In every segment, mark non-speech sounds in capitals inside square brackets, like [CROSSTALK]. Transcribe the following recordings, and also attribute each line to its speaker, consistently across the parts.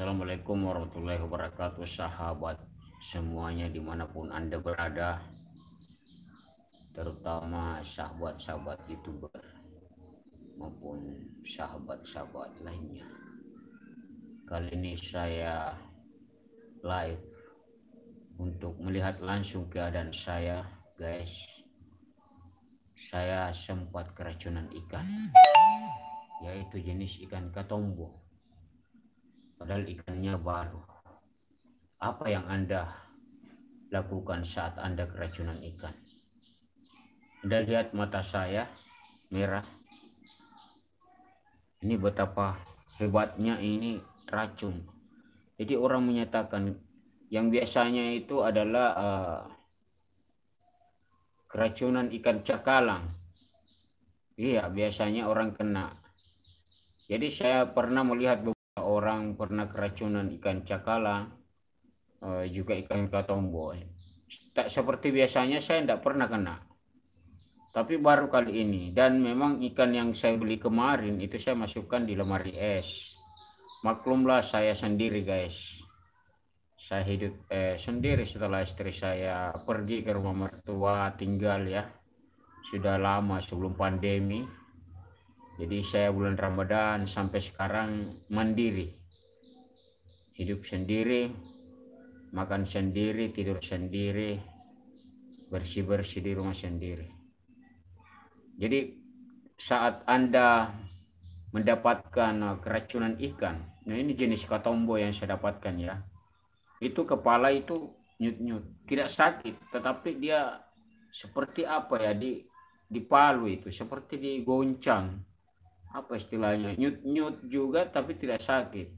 Speaker 1: Assalamualaikum warahmatullahi wabarakatuh sahabat semuanya dimanapun anda berada terutama sahabat-sahabat youtuber maupun sahabat-sahabat lainnya kali ini saya live untuk melihat langsung keadaan saya guys saya sempat keracunan ikan yaitu jenis ikan katombo Padahal ikannya baru. Apa yang Anda lakukan saat Anda keracunan ikan? Anda lihat mata saya merah. Ini betapa hebatnya ini racun. Jadi orang menyatakan yang biasanya itu adalah uh, keracunan ikan cakalang. Iya, biasanya orang kena. Jadi saya pernah melihat orang pernah keracunan ikan cakala, eh, juga ikan katombo. Tak seperti biasanya saya tidak pernah kena. Tapi baru kali ini dan memang ikan yang saya beli kemarin itu saya masukkan di lemari es. Maklumlah saya sendiri guys. Saya hidup eh, sendiri setelah istri saya pergi ke rumah mertua tinggal ya. Sudah lama sebelum pandemi jadi saya bulan Ramadan sampai sekarang mandiri. Hidup sendiri, makan sendiri, tidur sendiri, bersih-bersih di rumah sendiri. Jadi saat Anda mendapatkan uh, keracunan ikan, nah ini jenis katombo yang saya dapatkan ya. Itu kepala itu nyut-nyut, tidak sakit, tetapi dia seperti apa ya di di palu itu, seperti digoncang apa istilahnya nyut nyut juga tapi tidak sakit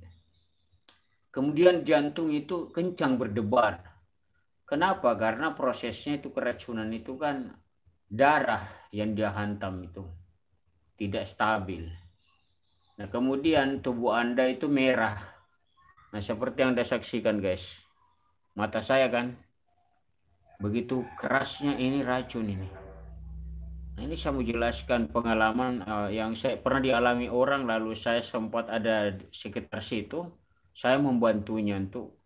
Speaker 1: kemudian jantung itu kencang berdebar kenapa karena prosesnya itu keracunan itu kan darah yang dia hantam itu tidak stabil nah kemudian tubuh anda itu merah nah seperti yang anda saksikan guys mata saya kan begitu kerasnya ini racun ini Nah, ini saya mau jelaskan pengalaman uh, yang saya pernah dialami orang lalu saya sempat ada sekitar situ. Saya membantunya untuk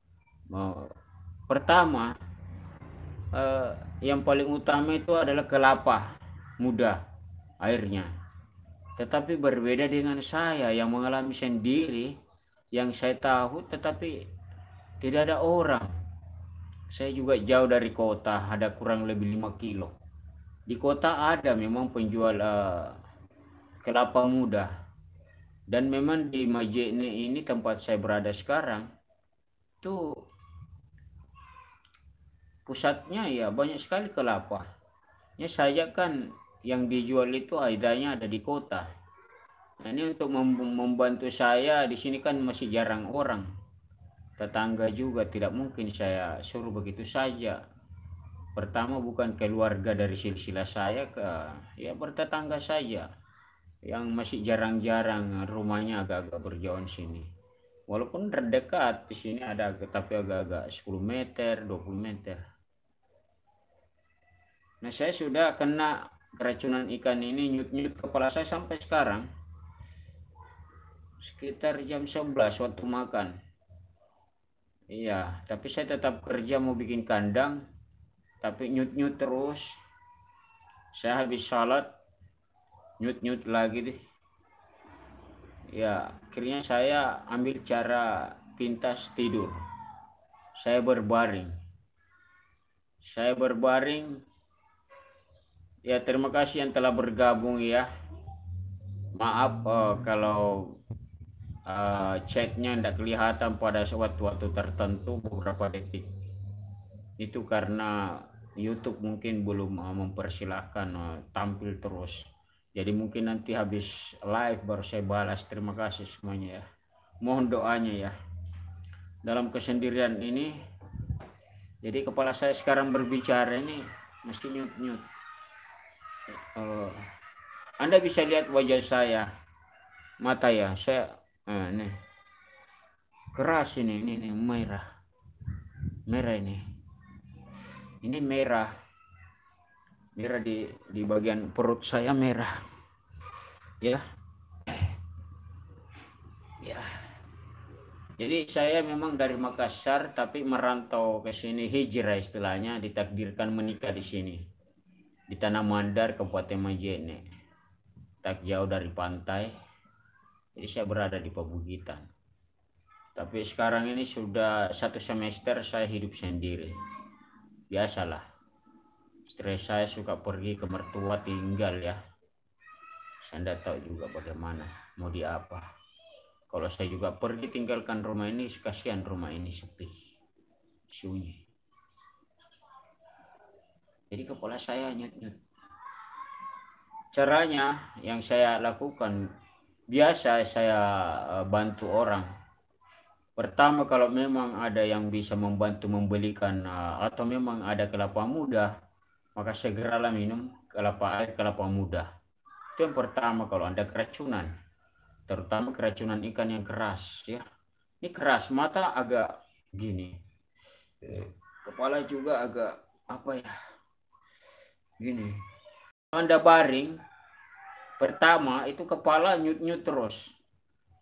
Speaker 1: uh, pertama uh, yang paling utama itu adalah kelapa muda airnya. Tetapi berbeda dengan saya yang mengalami sendiri yang saya tahu tetapi tidak ada orang. Saya juga jauh dari kota, ada kurang lebih 5 kilo di kota ada memang penjual uh, kelapa muda dan memang di Majene ini tempat saya berada sekarang itu pusatnya ya banyak sekali kelapa. Ya saya kan yang dijual itu adanya ada di kota. Nah, ini untuk membantu saya di sini kan masih jarang orang. Tetangga juga tidak mungkin saya suruh begitu saja pertama bukan keluarga dari silsilah saya ke ya bertetangga saja yang masih jarang-jarang rumahnya agak-agak berjauhan sini walaupun terdekat di sini ada tapi agak-agak 10 meter 20 meter nah saya sudah kena keracunan ikan ini nyut-nyut kepala saya sampai sekarang sekitar jam 11 waktu makan iya tapi saya tetap kerja mau bikin kandang tapi nyut nyut terus saya habis sholat nyut nyut lagi deh ya akhirnya saya ambil cara pintas tidur saya berbaring saya berbaring ya terima kasih yang telah bergabung ya maaf uh, kalau uh, chatnya tidak kelihatan pada suatu waktu tertentu beberapa detik itu karena YouTube mungkin belum eh, mempersilahkan eh, tampil terus. Jadi mungkin nanti habis live baru saya balas. Terima kasih semuanya ya. Mohon doanya ya. Dalam kesendirian ini, jadi kepala saya sekarang berbicara ini mesti nyut-nyut. Eh, Anda bisa lihat wajah saya, mata ya, saya eh, keras ini, ini, ini merah, merah ini ini merah merah di di bagian perut saya merah ya ya jadi saya memang dari Makassar tapi merantau ke sini hijrah istilahnya ditakdirkan menikah di sini di tanah Mandar Kabupaten Majene tak jauh dari pantai jadi saya berada di Pabugitan tapi sekarang ini sudah satu semester saya hidup sendiri biasalah stres saya suka pergi ke mertua tinggal ya saya tidak tahu juga bagaimana mau di apa kalau saya juga pergi tinggalkan rumah ini kasihan rumah ini sepi sunyi jadi kepala saya nyut-nyut caranya yang saya lakukan biasa saya eh, bantu orang Pertama kalau memang ada yang bisa membantu membelikan eh, atau memang ada kelapa muda, maka segeralah minum kelapa air kelapa muda. Itu yang pertama kalau Anda keracunan. Terutama keracunan ikan yang keras ya. Ini keras, mata agak gini. Kepala juga agak apa ya? Gini. Anda baring, pertama itu kepala nyut-nyut terus.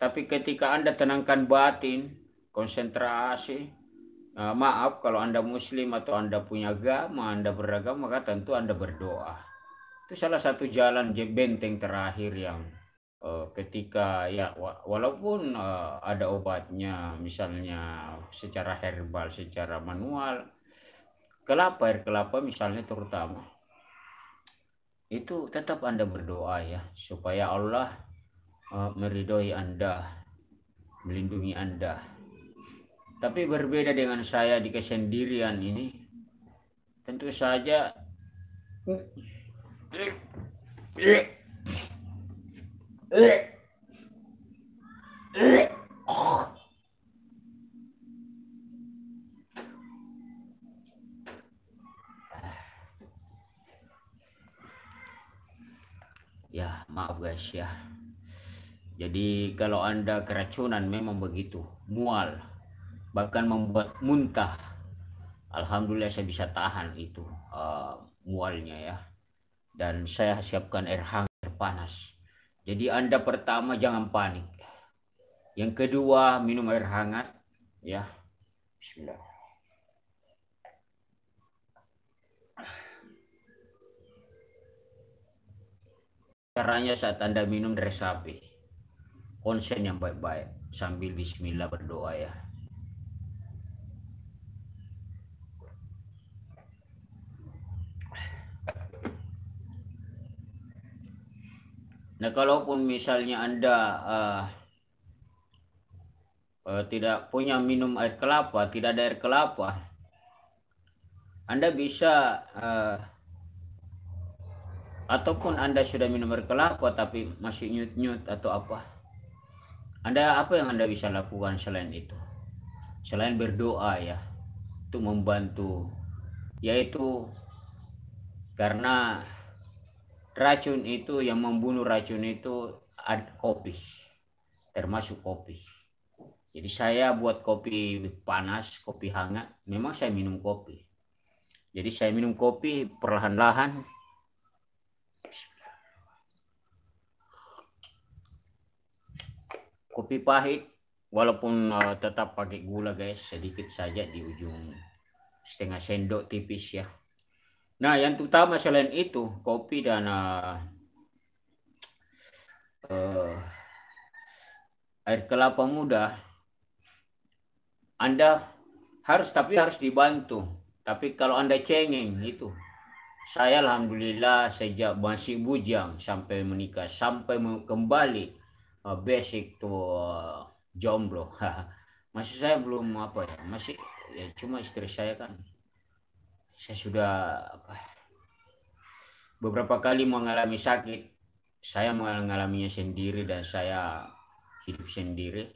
Speaker 1: Tapi ketika Anda tenangkan batin, konsentrasi. Uh, maaf kalau Anda muslim atau Anda punya agama, Anda beragama maka tentu Anda berdoa. Itu salah satu jalan benteng terakhir yang uh, ketika ya walaupun uh, ada obatnya misalnya secara herbal, secara manual kelapa air kelapa misalnya terutama itu tetap Anda berdoa ya supaya Allah uh, meridhoi Anda melindungi Anda tapi berbeda dengan saya di kesendirian ini, tentu saja ya maaf guys ya jadi kalau anda keracunan memang begitu mual bahkan membuat muntah. Alhamdulillah saya bisa tahan itu uh, mualnya ya. Dan saya siapkan air hangat panas. Jadi Anda pertama jangan panik. Yang kedua minum air hangat ya. Bismillah. Caranya saat Anda minum resapi. Konsen yang baik-baik sambil bismillah berdoa ya. Nah, kalaupun misalnya Anda uh, uh, tidak punya minum air kelapa, tidak ada air kelapa, Anda bisa uh, ataupun Anda sudah minum air kelapa tapi masih nyut-nyut atau apa. Anda apa yang Anda bisa lakukan selain itu? Selain berdoa ya, itu membantu yaitu karena racun itu yang membunuh racun itu ada kopi, termasuk kopi. Jadi saya buat kopi panas, kopi hangat, memang saya minum kopi. Jadi saya minum kopi perlahan-lahan. Kopi pahit, walaupun eh, tetap pakai gula guys, sedikit saja di ujung setengah sendok tipis ya. Nah, yang utama selain itu kopi dan uh, uh, air kelapa muda, Anda harus tapi harus dibantu. Tapi kalau Anda cengeng itu, saya alhamdulillah sejak masih bujang sampai menikah sampai kembali uh, basic to uh, jomblo. [LAUGHS] Masih saya belum apa ya, masih ya, cuma istri saya kan saya sudah beberapa kali mengalami sakit. Saya mengalaminya sendiri dan saya hidup sendiri.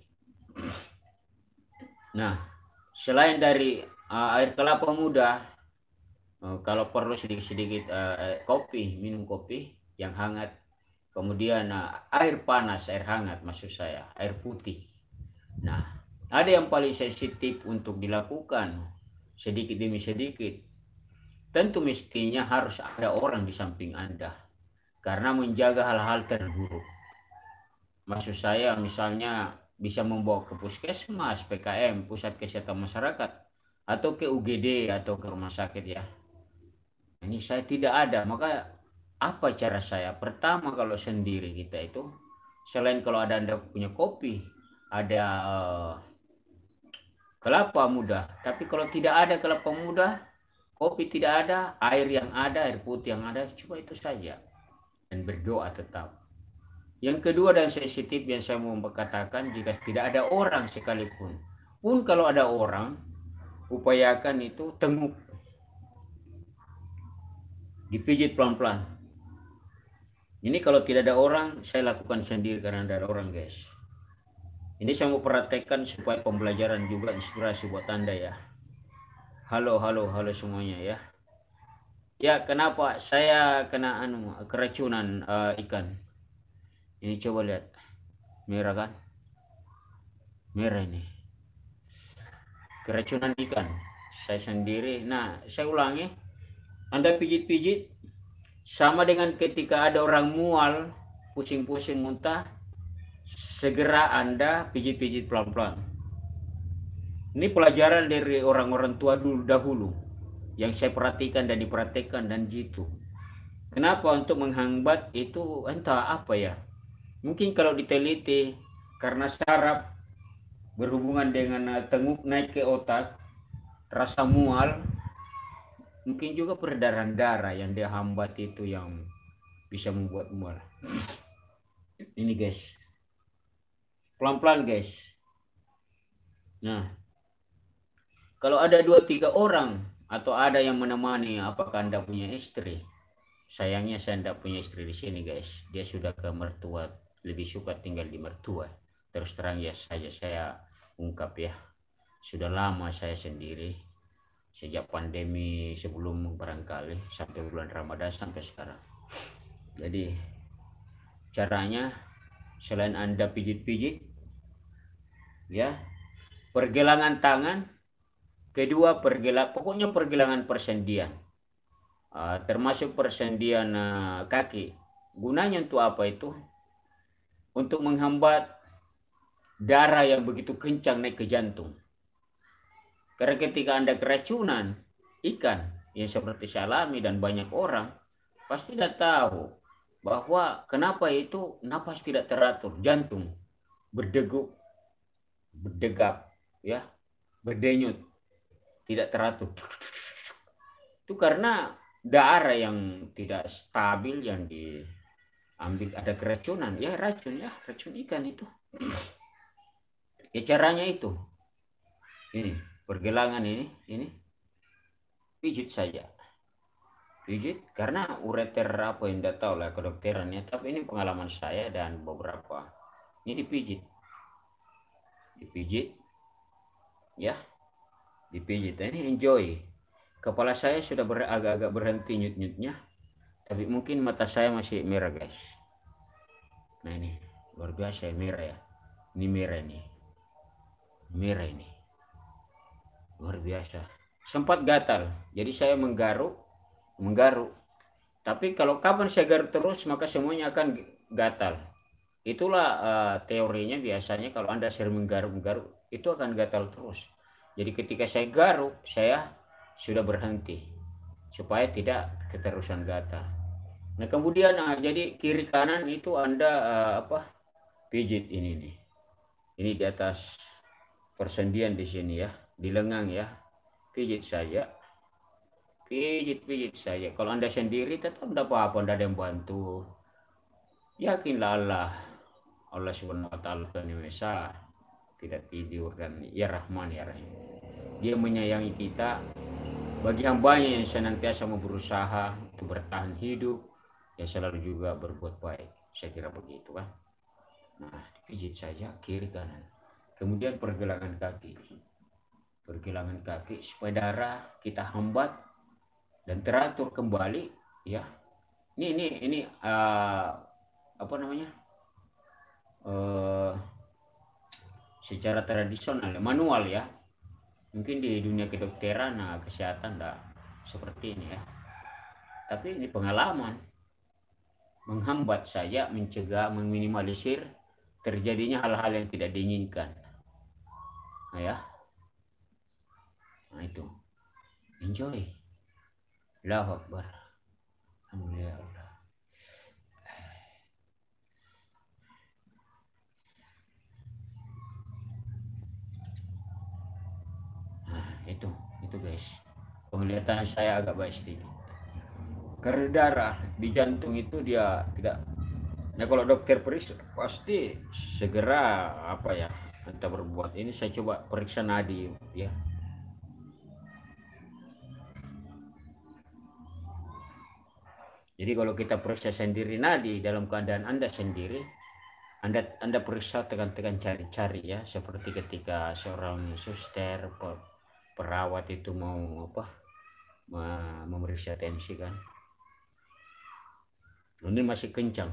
Speaker 1: Nah, selain dari uh, air kelapa muda, uh, kalau perlu sedikit-sedikit uh, kopi, minum kopi yang hangat. Kemudian uh, air panas, air hangat maksud saya, air putih. Nah, ada yang paling sensitif untuk dilakukan sedikit demi sedikit tentu mestinya harus ada orang di samping Anda karena menjaga hal-hal terburuk. Maksud saya misalnya bisa membawa ke puskesmas, PKM, pusat kesehatan masyarakat, atau ke UGD atau ke rumah sakit ya. Ini saya tidak ada, maka apa cara saya? Pertama kalau sendiri kita itu, selain kalau ada Anda punya kopi, ada uh, kelapa muda, tapi kalau tidak ada kelapa muda, Kopi tidak ada, air yang ada, air putih yang ada, cuma itu saja. Dan berdoa tetap. Yang kedua dan sensitif yang saya mau katakan, jika tidak ada orang sekalipun, pun kalau ada orang, upayakan itu tenguk. Dipijit pelan-pelan. Ini kalau tidak ada orang, saya lakukan sendiri karena ada orang guys. Ini saya mau perhatikan supaya pembelajaran juga inspirasi buat Anda ya. Halo, halo, halo semuanya ya. Ya, kenapa saya kena anu keracunan uh, ikan? Ini coba lihat. Merah kan? Merah ini. Keracunan ikan. Saya sendiri. Nah, saya ulangi. Anda pijit-pijit sama dengan ketika ada orang mual, pusing-pusing muntah, segera Anda pijit-pijit pelan-pelan ini pelajaran dari orang-orang tua dulu dahulu yang saya perhatikan dan diperhatikan dan jitu. Kenapa untuk menghambat itu entah apa ya. Mungkin kalau diteliti karena saraf berhubungan dengan eh, tenguk naik ke otak, rasa mual, mungkin juga peredaran darah yang dia hambat itu yang bisa membuat mual. Ini guys. Pelan-pelan guys. Nah, kalau ada dua tiga orang atau ada yang menemani, apakah Anda punya istri? Sayangnya saya tidak punya istri di sini guys. Dia sudah ke mertua, lebih suka tinggal di mertua. Terus terang ya saja saya ungkap ya. Sudah lama saya sendiri. Sejak pandemi sebelum barangkali sampai bulan Ramadan sampai sekarang. Jadi caranya selain Anda pijit-pijit ya pergelangan tangan Kedua, pergela pokoknya pergelangan persendian. Uh, termasuk persendian uh, kaki. Gunanya untuk apa itu? Untuk menghambat darah yang begitu kencang naik ke jantung. Karena ketika Anda keracunan ikan yang seperti salami dan banyak orang, pasti tidak tahu bahwa kenapa itu napas tidak teratur, jantung berdegup, berdegap, ya, berdenyut tidak teratur. Itu karena darah yang tidak stabil yang diambil ada keracunan. Ya racun ya, racun ikan itu. Ya caranya itu. Ini pergelangan ini, ini pijit saja. Pijit karena ureter apa yang tidak tahu lah kedokterannya, tapi ini pengalaman saya dan beberapa. Ini dipijit. Dipijit. Ya, Dipijit. Nah, ini enjoy. Kepala saya sudah agak-agak berhenti nyut-nyutnya. Tapi mungkin mata saya masih merah guys. Nah ini. Luar biasa ya, merah ya. Ini merah ini. Merah ini. Luar biasa. Sempat gatal. Jadi saya menggaruk. Menggaruk. Tapi kalau kapan saya garuk terus maka semuanya akan gatal. Itulah uh, teorinya biasanya kalau Anda sering menggaruk-garuk itu akan gatal terus. Jadi ketika saya garuk, saya sudah berhenti supaya tidak keterusan gatal. Nah kemudian nah, jadi kiri kanan itu anda ah, apa pijit ini nih. Ini di atas persendian di sini ya, di lengang ya. Pijit saja. Pijit-pijit saja. Kalau anda sendiri tetap tidak apa-apa, tidak ada yang bantu. Yakinlah Allah. Allah subhanahu wa ta'ala Tuhan yang Esa tidak tidur dan ya Rahman ya Rahim dia menyayangi kita bagi banyak yang senantiasa mau berusaha untuk bertahan hidup ya selalu juga berbuat baik saya kira begitu kan nah pijit saja kiri kanan kemudian pergelangan kaki pergelangan kaki supaya darah kita hambat dan teratur kembali ya ini ini ini uh, apa namanya uh, secara tradisional manual ya mungkin di dunia kedokteran nah kesehatan tidak seperti ini ya tapi ini pengalaman menghambat saya mencegah meminimalisir terjadinya hal-hal yang tidak diinginkan nah, ya nah itu enjoy Allahu Akbar Alhamdulillah itu itu guys penglihatan saya agak baik sedikit karena di jantung itu dia tidak nah kalau dokter periksa pasti segera apa ya kita berbuat ini saya coba periksa nadi ya Jadi kalau kita periksa sendiri nadi dalam keadaan Anda sendiri, Anda Anda periksa tekan-tekan cari-cari ya, seperti ketika seorang suster perawat itu mau apa memeriksa tensi kan ini masih kencang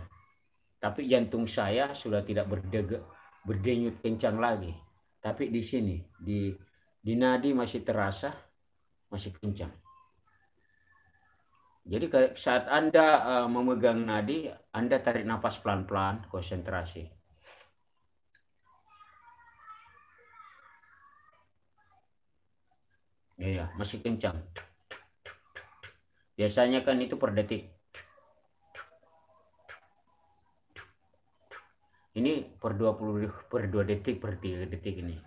Speaker 1: tapi jantung saya sudah tidak berdegak berdenyut kencang lagi tapi di sini di di nadi masih terasa masih kencang jadi saat Anda eh, memegang nadi, Anda tarik nafas pelan-pelan, konsentrasi. Iya ya, masih kencang. Biasanya kan itu per detik. Ini per 20 per 2 detik per 3 detik ini.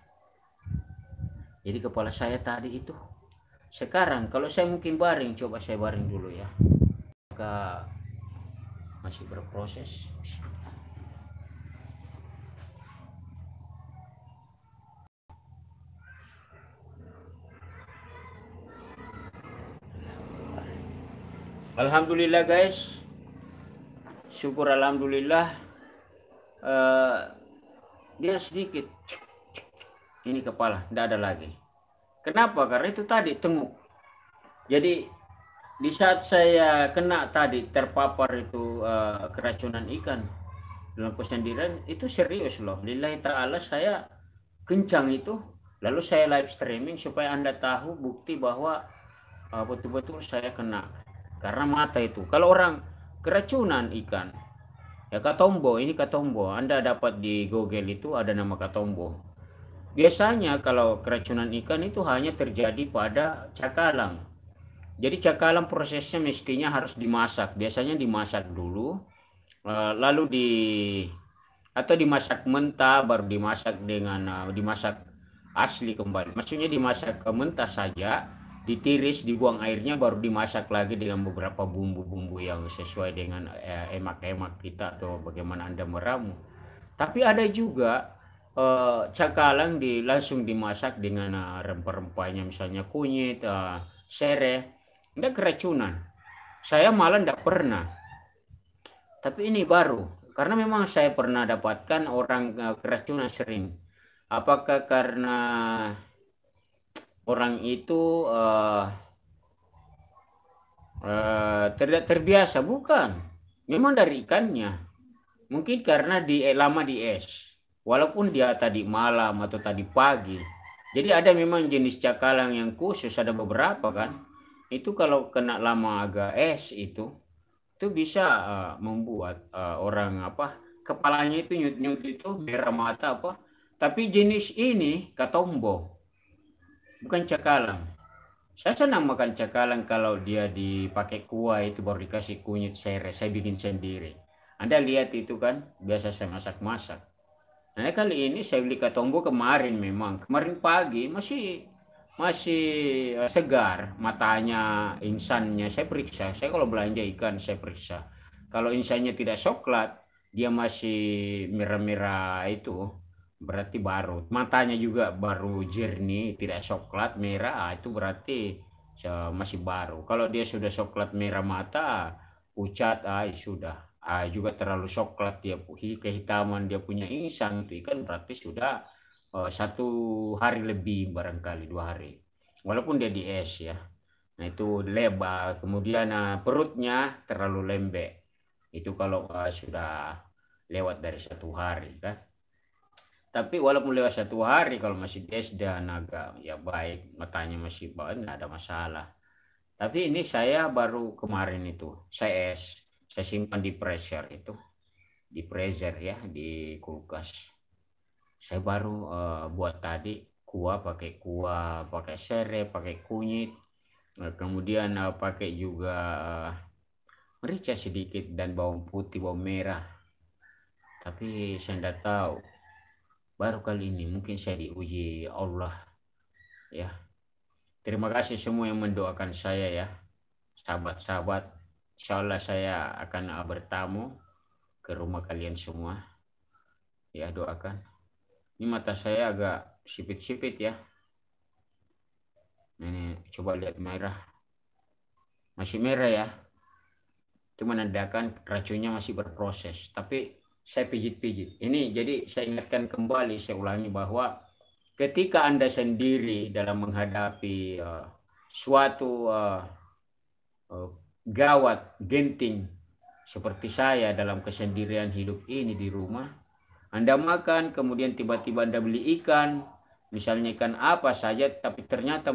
Speaker 1: Jadi kepala saya tadi itu sekarang kalau saya mungkin baring coba saya baring dulu ya. Maka masih berproses. Alhamdulillah guys. Syukur alhamdulillah. Uh, dia sedikit. Ini kepala, tidak ada lagi. Kenapa? Karena itu tadi tenguk. Jadi di saat saya kena tadi terpapar itu uh, keracunan ikan dalam kesendirian itu serius loh. Lillahi taala saya kencang itu lalu saya live streaming supaya Anda tahu bukti bahwa eh, betul-betul betul -betul saya kena karena mata itu kalau orang keracunan ikan ya katombo ini katombo Anda dapat di Google itu ada nama katombo biasanya kalau keracunan ikan itu hanya terjadi pada cakalang jadi cakalang prosesnya mestinya harus dimasak biasanya dimasak dulu eh, lalu di atau dimasak mentah baru dimasak dengan eh, dimasak asli kembali maksudnya dimasak mentah saja ditiris dibuang airnya baru dimasak lagi dengan beberapa bumbu-bumbu yang sesuai dengan eh, emak-emak kita atau bagaimana anda meramu tapi ada juga eh, cakalang di langsung dimasak dengan eh, rempah-rempahnya misalnya kunyit eh, sereh keracunan saya malah tidak pernah tapi ini baru karena memang saya pernah dapatkan orang eh, keracunan sering apakah karena orang itu uh, eh, uh, eh, tidak terbiasa bukan memang dari ikannya mungkin karena di eh, lama di es walaupun dia tadi malam atau tadi pagi jadi ada memang jenis cakalang yang khusus ada beberapa kan itu kalau kena lama agak es itu itu bisa uh, membuat uh, orang apa kepalanya itu nyut-nyut itu merah mata apa tapi jenis ini katombo bukan cakalang. Saya senang makan cakalang kalau dia dipakai kuah itu baru dikasih kunyit serai, saya bikin sendiri. Anda lihat itu kan, biasa saya masak-masak. Nah kali ini saya beli katombo kemarin memang, kemarin pagi masih masih eh, segar matanya insannya saya periksa saya kalau belanja ikan saya periksa kalau insannya tidak coklat dia masih merah-merah itu berarti baru matanya juga baru jernih tidak coklat merah ah, itu berarti masih baru kalau dia sudah coklat merah mata pucat ah ya sudah ah, juga terlalu coklat dia kehitaman dia punya insang itu ikan ya berarti sudah uh, satu hari lebih barangkali dua hari walaupun dia di es ya nah itu lebar kemudian uh, perutnya terlalu lembek itu kalau uh, sudah lewat dari satu hari kan tapi walaupun lewat satu hari kalau masih tes dan agak ya baik matanya masih baik tidak ada masalah. Tapi ini saya baru kemarin itu saya es saya simpan di pressure itu di pressure ya di kulkas. Saya baru uh, buat tadi kuah pakai kuah pakai sere pakai kunyit eh, kemudian uh, pakai juga uh, merica sedikit dan bawang putih bawang merah tapi saya tidak tahu baru kali ini mungkin saya diuji Allah ya terima kasih semua yang mendoakan saya ya sahabat-sahabat insya Allah saya akan ah, bertamu ke rumah kalian semua ya doakan ini mata saya agak sipit-sipit ya ini coba lihat merah masih merah ya cuman ada kan racunnya masih berproses tapi saya pijit-pijit. Ini jadi saya ingatkan kembali, saya ulangi bahwa ketika Anda sendiri dalam menghadapi uh, suatu uh, uh, gawat, genting, seperti saya dalam kesendirian hidup ini di rumah, Anda makan, kemudian tiba-tiba Anda beli ikan, misalnya ikan apa saja, tapi ternyata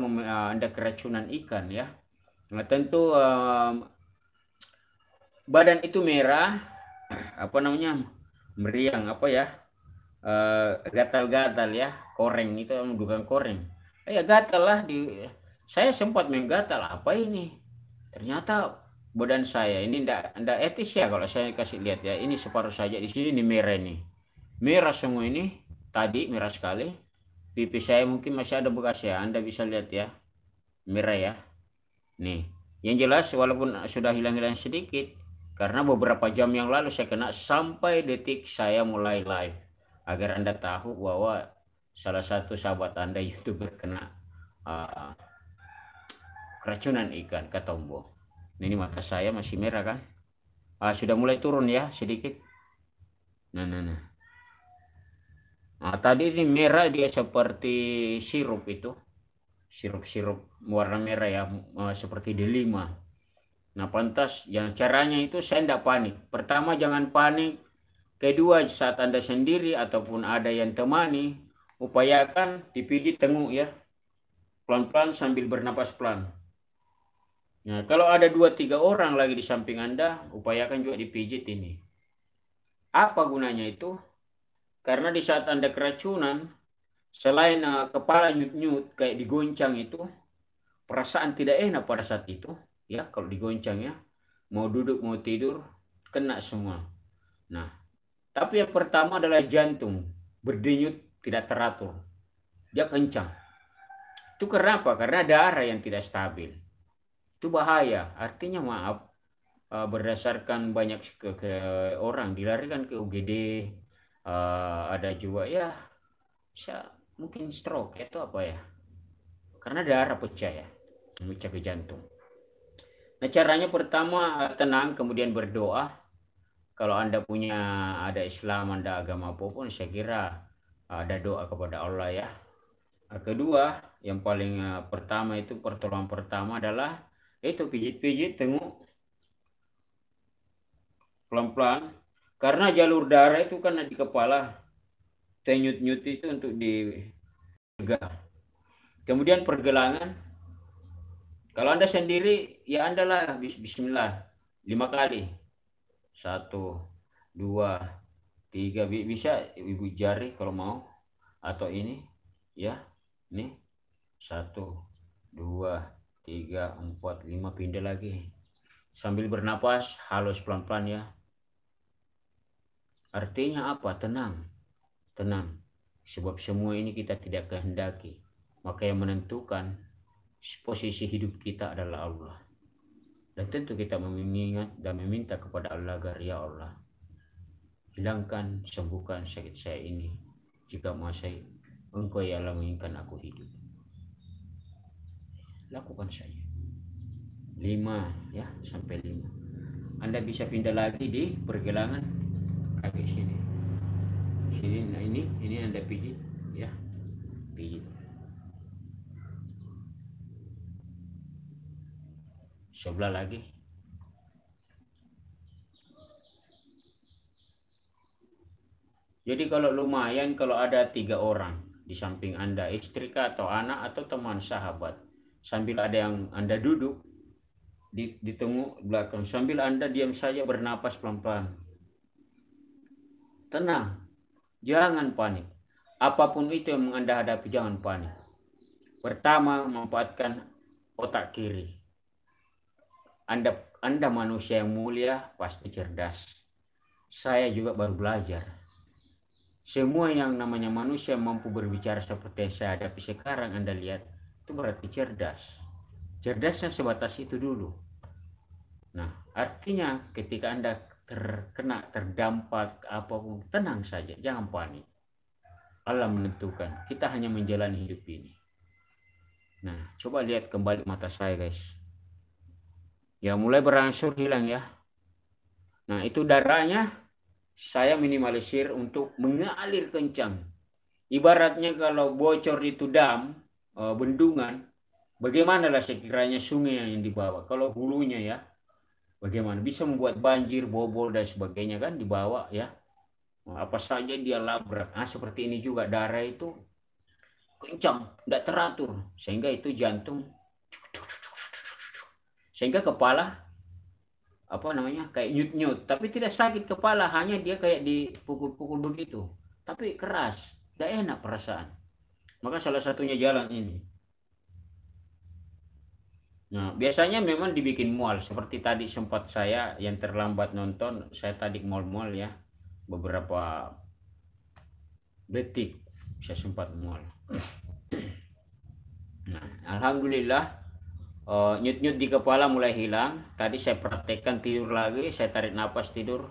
Speaker 1: Anda keracunan ikan ya. Nah, tentu uh, badan itu merah, apa namanya meriang apa ya gatal eh, gatal-gatal ya koreng itu bukan koreng ya gatal lah di saya sempat menggatal apa ini ternyata badan saya ini ndak ndak etis ya kalau saya kasih lihat ya ini separuh saja di sini ini merah nih merah semua ini tadi merah sekali pipi saya mungkin masih ada bekas ya anda bisa lihat ya merah ya nih yang jelas walaupun sudah hilang-hilang sedikit karena beberapa jam yang lalu saya kena sampai detik saya mulai live. Agar Anda tahu bahwa salah satu sahabat Anda YouTuber [LAUGHS] kena uh, keracunan ikan ketombo. Ini mata saya masih merah kan? Uh, sudah mulai turun ya sedikit. Nah, nah, nah. Nah, tadi ini merah dia seperti sirup itu. Sirup-sirup warna merah ya, ah, seperti delima. Nah pantas yang caranya itu saya tidak panik. Pertama jangan panik. Kedua saat Anda sendiri ataupun ada yang temani, upayakan dipijit tenguk ya. Pelan-pelan sambil bernapas pelan. Nah, kalau ada dua tiga orang lagi di samping Anda, upayakan juga dipijit ini. Apa gunanya itu? Karena di saat Anda keracunan, selain uh, kepala nyut-nyut kayak digoncang itu, perasaan tidak enak pada saat itu, ya kalau digoncang ya mau duduk mau tidur kena semua nah tapi yang pertama adalah jantung berdenyut tidak teratur dia kencang itu kenapa karena darah yang tidak stabil itu bahaya artinya maaf eh, berdasarkan banyak ke, ke orang dilarikan ke UGD eh, ada juga ya bisa mungkin stroke itu apa ya karena darah pecah ya pecah ke jantung Nah, caranya pertama tenang, kemudian berdoa. Kalau Anda punya ada Islam, Anda agama apapun, saya kira uh, ada doa kepada Allah ya. Uh, kedua, yang paling uh, pertama itu pertolongan pertama adalah itu pijit-pijit tengok pelan-pelan karena jalur darah itu kan di kepala tenyut-nyut itu untuk dicegah. Kemudian pergelangan. Kalau Anda sendiri ya andalah bismillah lima kali satu dua tiga bisa ibu jari kalau mau atau ini ya ini satu dua tiga empat lima pindah lagi sambil bernapas halus pelan pelan ya artinya apa tenang tenang sebab semua ini kita tidak kehendaki maka yang menentukan posisi hidup kita adalah Allah dan tentu kita mengingat dan meminta kepada Allah agar ya Allah, hilangkan, sembuhkan sakit saya ini. Jika masih engkau ya Allah menginginkan aku hidup. Lakukan saja. Lima ya, sampai lima. Anda bisa pindah lagi di pergelangan kaki sini. Sini, nah ini, ini Anda pijit ya. Pijit. sebelah lagi jadi kalau lumayan kalau ada tiga orang di samping anda istri atau anak atau teman sahabat sambil ada yang anda duduk ditunggu belakang sambil anda diam saja bernapas pelan-pelan tenang jangan panik apapun itu yang anda hadapi jangan panik pertama memanfaatkan otak kiri anda Anda manusia yang mulia pasti cerdas. Saya juga baru belajar. Semua yang namanya manusia mampu berbicara seperti yang saya hadapi sekarang Anda lihat itu berarti cerdas. Cerdasnya sebatas itu dulu. Nah, artinya ketika Anda terkena terdampak apapun tenang saja, jangan panik. Allah menentukan. Kita hanya menjalani hidup ini. Nah, coba lihat kembali mata saya, guys ya mulai berangsur hilang ya. Nah itu darahnya saya minimalisir untuk mengalir kencang. Ibaratnya kalau bocor itu dam, eh, bendungan, bagaimanalah sekiranya sungai yang dibawa. Kalau hulunya ya, bagaimana? Bisa membuat banjir, bobol, dan sebagainya kan dibawa ya. Nah, apa saja dia labrak. Nah, seperti ini juga darah itu kencang, tidak teratur. Sehingga itu jantung sehingga kepala apa namanya kayak nyut nyut tapi tidak sakit kepala hanya dia kayak dipukul-pukul begitu tapi keras gak enak perasaan maka salah satunya jalan ini nah biasanya memang dibikin mual seperti tadi sempat saya yang terlambat nonton saya tadi mual-mual ya beberapa detik saya sempat mual [CLEARS THROAT] nah alhamdulillah nyut eh, nyut-nyut di kepala mulai hilang. Tadi saya praktekkan tidur lagi, saya tarik nafas tidur.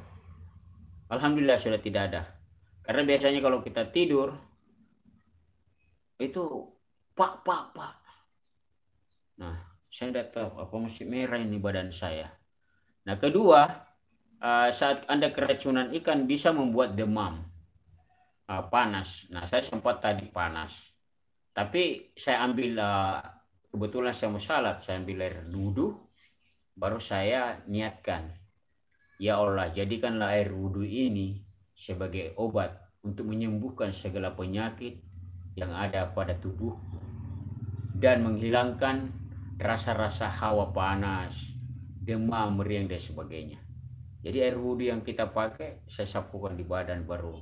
Speaker 1: Alhamdulillah sudah tidak ada. Karena biasanya kalau kita tidur itu pak pak pak. Nah, saya tidak tahu apa masih merah ini badan saya. Nah, kedua, uh, saat Anda keracunan ikan bisa membuat demam. Uh, panas. Nah, saya sempat tadi panas. Tapi saya ambil uh, kebetulan saya mau salat sambil air wudhu, baru saya niatkan, ya Allah jadikanlah air wudhu ini sebagai obat untuk menyembuhkan segala penyakit yang ada pada tubuh dan menghilangkan rasa-rasa hawa panas, demam, meriang dan sebagainya. Jadi air wudhu yang kita pakai saya sapukan di badan baru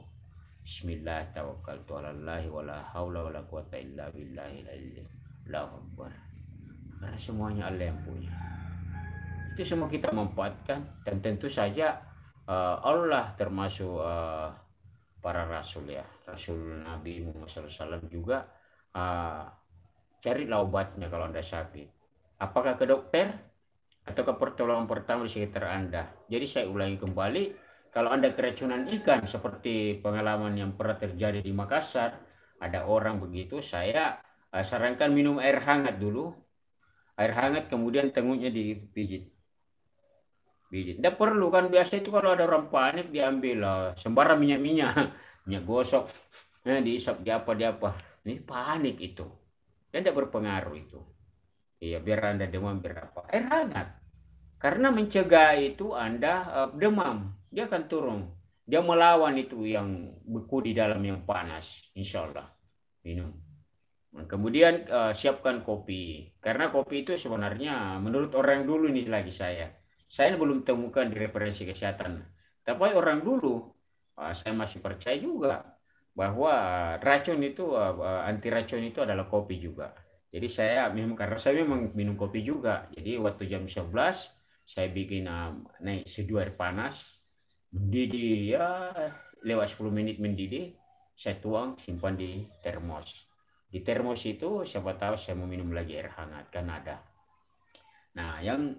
Speaker 1: Bismillah tawakkaltu wala haula wala quwata illa billahi Allahu Akbar karena semuanya Allah yang punya itu semua kita memanfaatkan dan tentu saja eh, Allah termasuk eh, para rasul ya rasul Nabi Muhammad SAW juga eh, cari laubatnya obatnya kalau anda sakit apakah ke dokter atau ke pertolongan pertama di sekitar anda jadi saya ulangi kembali kalau anda keracunan ikan seperti pengalaman yang pernah terjadi di Makassar ada orang begitu saya Ah, sarankan minum air hangat dulu. Air hangat kemudian tengunya di Pijit. pijit Tidak perlu kan biasa itu kalau ada orang panik diambil lah sembarang minyak-minyak, [LAUGHS] minyak gosok, nah, diisap di apa di apa. Ini panik itu. Dan tidak berpengaruh itu. Iya, biar Anda demam berapa Air hangat. Karena mencegah itu Anda eh, demam, dia akan turun. Dia melawan itu yang beku di dalam yang panas, insya Allah. Minum. Kemudian uh, siapkan kopi. Karena kopi itu sebenarnya menurut orang dulu ini lagi saya. Saya belum temukan di referensi kesehatan. Tapi orang dulu uh, saya masih percaya juga bahwa racun itu uh, anti racun itu adalah kopi juga. Jadi saya memang karena saya memang minum kopi juga. Jadi waktu jam 11 saya bikin uh, naik seduh air panas mendidih ya lewat 10 menit mendidih saya tuang simpan di termos. Di termos itu siapa tahu saya mau minum lagi air hangat kan ada. Nah, yang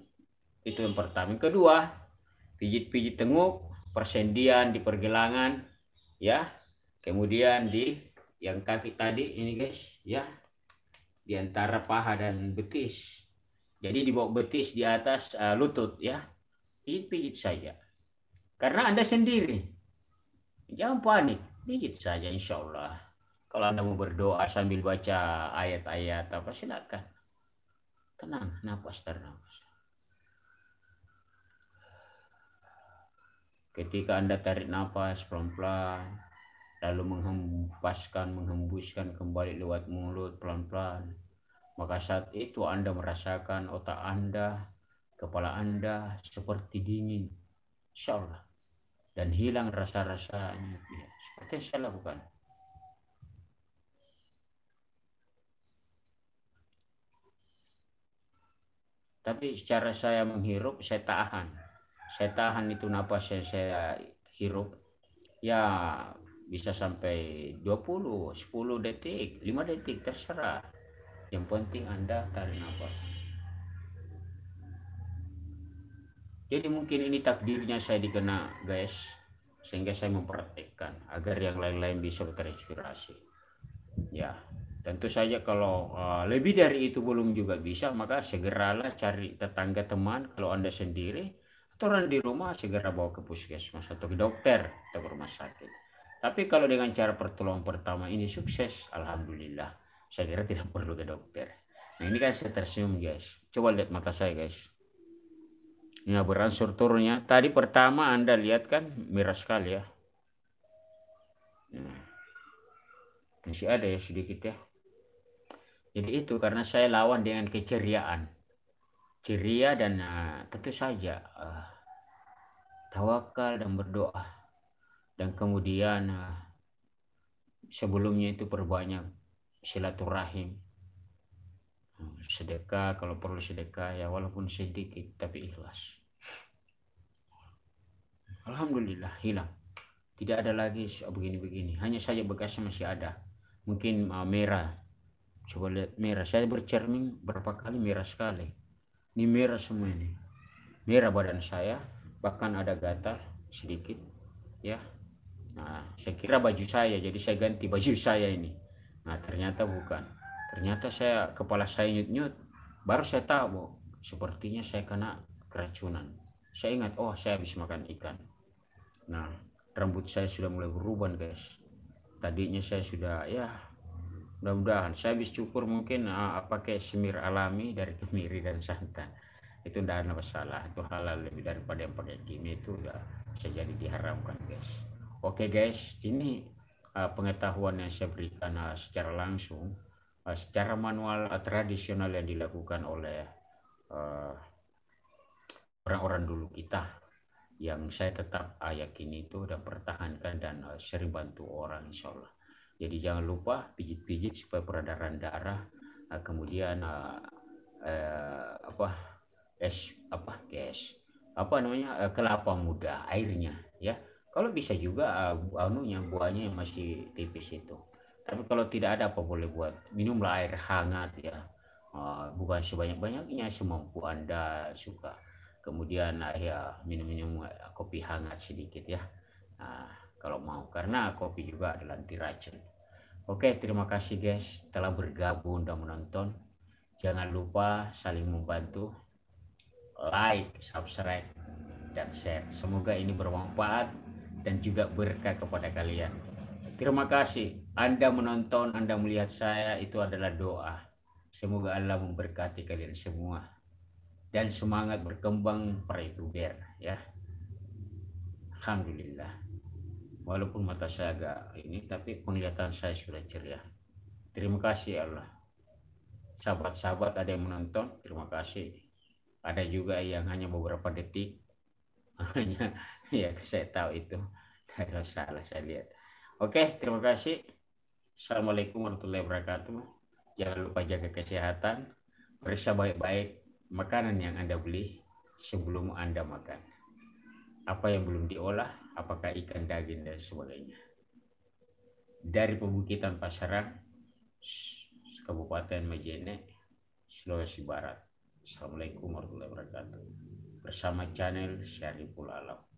Speaker 1: itu yang pertama. Yang kedua, pijit-pijit tenguk, persendian di pergelangan ya. Kemudian di yang kaki tadi ini guys ya. Di antara paha dan betis. Jadi di bawah betis di atas uh, lutut ya. Pijit-pijit saja. Karena Anda sendiri. Jangan panik, pijit saja insyaallah kalau Anda mau berdoa sambil baca ayat-ayat apa silakan. Tenang, nafas ternapas. Ketika Anda tarik nafas pelan-pelan, lalu menghempaskan, menghembuskan kembali lewat mulut pelan-pelan, maka saat itu Anda merasakan otak Anda, kepala Anda seperti dingin. Insya Dan hilang rasa-rasanya. Ya, seperti yang saya lakukan. tapi secara saya menghirup saya tahan saya tahan itu napas yang saya hirup ya bisa sampai 20 10 detik 5 detik terserah yang penting anda tarik nafas jadi mungkin ini takdirnya saya dikena guys sehingga saya mempraktekkan agar yang lain-lain bisa terinspirasi ya Tentu saja kalau uh, lebih dari itu belum juga bisa, maka segeralah cari tetangga teman kalau Anda sendiri atau orang di rumah segera bawa ke puskesmas atau ke dokter atau ke rumah sakit. Tapi kalau dengan cara pertolongan pertama ini sukses, alhamdulillah. Saya kira tidak [LAUGHS] perlu ke dokter. Nah, ini kan saya tersenyum, guys. Coba lihat mata saya, guys. Ini beransur turunnya. Tadi pertama Anda lihat kan merah sekali ya. Nah. Masih ada ya sedikit ya. Jadi itu karena saya lawan dengan keceriaan. Ceria dan uh, tentu saja uh, tawakal dan berdoa. Dan kemudian uh, sebelumnya itu perbanyak silaturahim. Sedekah kalau perlu sedekah ya walaupun sedikit tapi ikhlas. Alhamdulillah hilang. Tidak ada lagi begini-begini. Hanya saja bekasnya masih ada. Mungkin uh, merah Coba lihat merah. Saya bercermin berapa kali merah sekali. Ini merah semua ini. Merah badan saya. Bahkan ada gatal sedikit. Ya. Nah, saya kira baju saya. Jadi saya ganti baju saya ini. Nah, ternyata bukan. Ternyata saya kepala saya nyut-nyut. Baru saya tahu. Sepertinya saya kena keracunan. Saya ingat, oh saya habis makan ikan. Nah, rambut saya sudah mulai berubah, guys. Tadinya saya sudah ya mudah-mudahan saya habis cukur mungkin uh, eh, pakai semir alami dari kemiri dan santan itu tidak ada masalah itu halal lebih daripada yang pakai kimia itu udah bisa jadi diharamkan guys oke okay, guys ini uh, pengetahuan yang saya berikan uh, secara langsung uh, secara manual uh, tradisional yang dilakukan oleh orang orang-orang dulu kita yang saya tetap uh, yakini itu dan pertahankan dan uh, sering bantu orang insya Allah jadi jangan lupa pijit-pijit supaya peredaran darah, uh, kemudian uh, uh, apa es apa es apa namanya uh, kelapa muda airnya ya. Kalau bisa juga uh, anunya buahnya yang masih tipis itu. Tapi kalau tidak ada apa boleh buat minumlah air hangat ya. Uh, bukan sebanyak-banyaknya semampu Anda suka. Kemudian uh, ya minum-minum kopi hangat sedikit ya. Nah, kalau mau karena kopi juga adalah anti racun Oke, terima kasih guys telah bergabung dan menonton. Jangan lupa saling membantu. Like, subscribe, dan share. Semoga ini bermanfaat dan juga berkah kepada kalian. Terima kasih. Anda menonton, Anda melihat saya, itu adalah doa. Semoga Allah memberkati kalian semua. Dan semangat berkembang para youtuber. Ya. Alhamdulillah. Walaupun mata saya agak ini, tapi penglihatan saya sudah ceria. Terima kasih Allah. Sahabat-sahabat ada yang menonton, terima kasih. Ada juga yang hanya beberapa detik. [LAUGHS] Hanya ya saya tahu itu. Ada salah saya lihat. Oke, terima kasih. Assalamualaikum warahmatullahi wabarakatuh. Jangan lupa jaga kesehatan. Periksa baik-baik makanan yang Anda beli sebelum Anda makan. Apa yang belum diolah, apakah ikan daging dan sebagainya. Dari pembukitan Pasaran, Kabupaten Majene, Sulawesi Barat. Assalamualaikum warahmatullahi wabarakatuh. Bersama channel Syariful Alam.